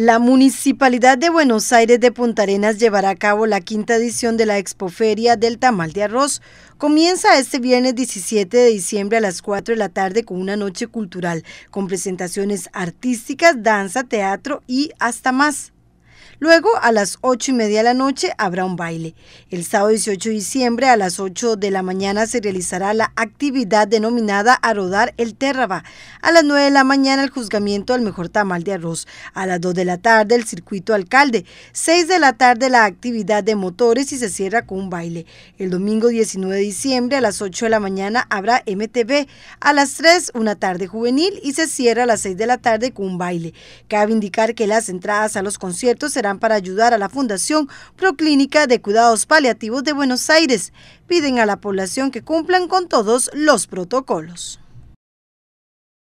La Municipalidad de Buenos Aires de Punta llevará a cabo la quinta edición de la Expoferia del Tamal de Arroz. Comienza este viernes 17 de diciembre a las 4 de la tarde con una noche cultural, con presentaciones artísticas, danza, teatro y hasta más. Luego, a las 8 y media de la noche, habrá un baile. El sábado 18 de diciembre, a las 8 de la mañana, se realizará la actividad denominada A Rodar el terraba. A las 9 de la mañana, el juzgamiento al mejor tamal de arroz. A las 2 de la tarde, el circuito alcalde. 6 de la tarde, la actividad de motores y se cierra con un baile. El domingo 19 de diciembre, a las 8 de la mañana, habrá MTV. A las 3, una tarde juvenil y se cierra a las 6 de la tarde con un baile. Cabe indicar que las entradas a los conciertos serán para ayudar a la Fundación Proclínica de Cuidados Paliativos de Buenos Aires. Piden a la población que cumplan con todos los protocolos.